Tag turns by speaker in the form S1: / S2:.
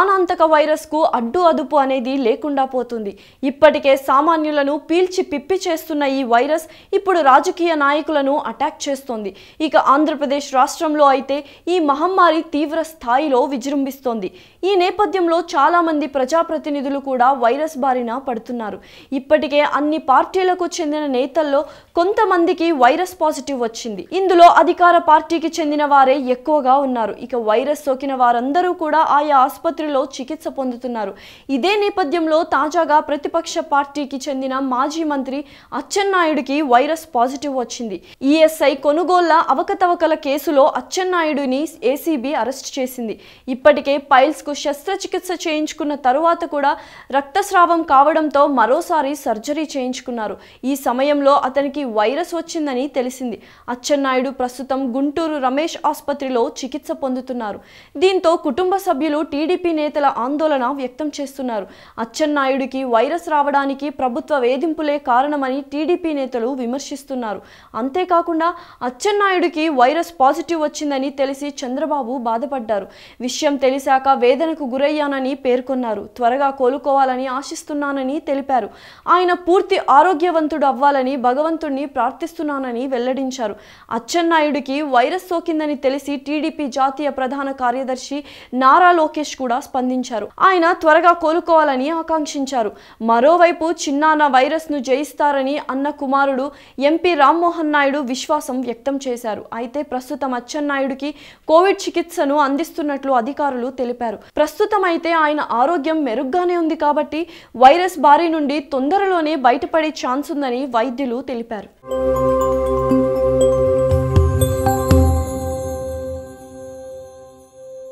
S1: ప్రాణాంతక వైరస్కు అడ్డు అదుపు అనేది లేకుండా పోతుంది ఇప్పటికే సామాన్యులను పీల్చి పిప్పి చేస్తున్న ఈ వైరస్ ఇప్పుడు రాజకీయ నాయకులను అటాక్ చేస్తోంది ఇక ఆంధ్రప్రదేశ్ రాష్ట్రంలో అయితే ఈ మహమ్మారి తీవ్ర స్థాయిలో విజృంభిస్తోంది ఈ నేపథ్యంలో చాలామంది ప్రజాప్రతినిధులు కూడా వైరస్ బారిన పడుతున్నారు ఇప్పటికే అన్ని పార్టీలకు చెందిన నేతల్లో కొంతమందికి వైరస్ పాజిటివ్ వచ్చింది ఇందులో అధికార పార్టీకి చెందిన వారే ఎక్కువగా ఉన్నారు ఇక వైరస్ సోకిన వారందరూ కూడా ఆయా ఆసుపత్రులు హాస్పిటల్లో చికిత్స పొందుతున్నారు ఇదే నేపథ్యంలో తాజాగా ప్రతిపక్ష పార్టీకి చెందిన మాజీ మంత్రి అచ్చెన్నాయుడికి వైరస్ పాజిటివ్ వచ్చింది ఈఎస్ఐ కొనుగోళ్ల అవకతవకల కేసులో అచ్చెన్నాయుడిని ఏసీబీ అరెస్ట్ చేసింది ఇప్పటికే పైల్స్కు శస్త్రచికిత్స చేయించుకున్న తరువాత కూడా రక్తస్రావం కావడంతో మరోసారి సర్జరీ చేయించుకున్నారు ఈ సమయంలో అతనికి వైరస్ వచ్చిందని తెలిసింది అచ్చెన్నాయుడు ప్రస్తుతం గుంటూరు రమేష్ ఆసుపత్రిలో చికిత్స పొందుతున్నారు దీంతో కుటుంబ సభ్యులు టీడీపీ నేతల ఆందోళన వ్యక్తం చేస్తున్నారు అచ్చెన్నాయుడికి వైరస్ రావడానికి ప్రభుత్వ వేధింపులే కారణమని టీడీపీ నేతలు విమర్శిస్తున్నారు అంతేకాకుండా అచ్చెన్నాయుడికి వైరస్ పాజిటివ్ వచ్చిందని తెలిసి చంద్రబాబు బాధపడ్డారు విషయం తెలిసాక వేదనకు గురయ్యానని పేర్కొన్నారు త్వరగా కోలుకోవాలని ఆశిస్తున్నానని తెలిపారు ఆయన పూర్తి ఆరోగ్యవంతుడు అవ్వాలని భగవంతుణ్ణి ప్రార్థిస్తున్నానని వెల్లడించారు అచ్చెన్నాయుడికి వైరస్ సోకిందని తెలిసి టీడీపీ జాతీయ ప్రధాన కార్యదర్శి నారా లోకేష్ కూడా స్పందించారు ఆయన త్వరగా కోలుకోవాలని ఆకాంక్షించారు మరోవైపు చిన్నాన వైరస్ ను జయిస్తారని అన్న కుమారుడు ఎంపీ రామ్మోహన్ నాయుడు విశ్వాసం వ్యక్తం చేశారు అయితే ప్రస్తుతం అచ్చెన్నాయుడికి కోవిడ్ చికిత్సను అందిస్తున్నట్లు అధికారులు తెలిపారు ప్రస్తుతం అయితే ఆయన ఆరోగ్యం మెరుగ్గానే ఉంది కాబట్టి వైరస్ బారి నుండి తొందరలోనే బయటపడే ఛాన్స్ ఉందని వైద్యులు తెలిపారు